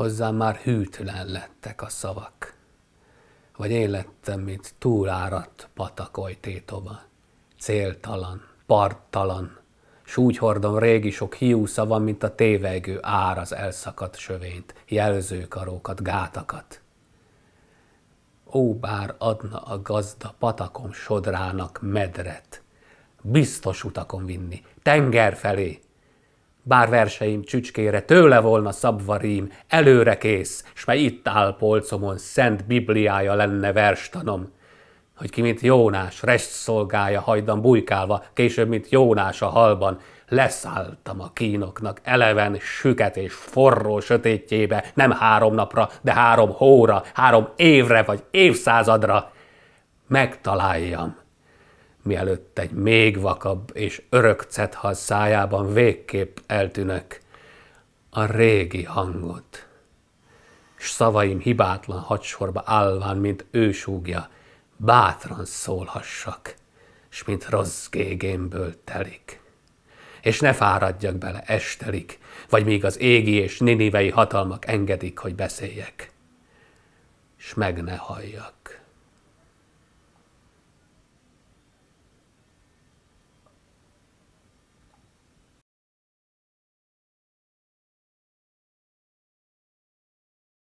Hozzá már hűtlen lettek a szavak. Vagy én lettem, mint túlárat patakoly tétoba. Céltalan, parttalan, s úgy hordom régi sok hiú szavam, mint a tévegő ár az elszakadt sövényt, jelzőkarókat, gátakat. Ó, bár adna a gazda patakom sodrának medret, biztos utakon vinni, tenger felé, bár verseim csücskére tőle volna szabva rím, előre kész, s mely itt áll polcomon, szent bibliája lenne verstanom. Hogy ki, mint Jónás, rest szolgálja hajdan bujkálva, később, mint Jónás a halban, leszálltam a kínoknak eleven, süket és forró sötétjébe, nem három napra, de három hóra, három évre vagy évszázadra. Megtaláljam mielőtt egy még vakabb és örök cethaz szájában végképp eltűnök. A régi hangot. S szavaim hibátlan hadsorba állván, mint ősúgja, bátran szólhassak, s mint rossz gégémből telik. És ne fáradjak bele estelik, vagy míg az égi és ninivei hatalmak engedik, hogy beszéljek, s meg ne halljak.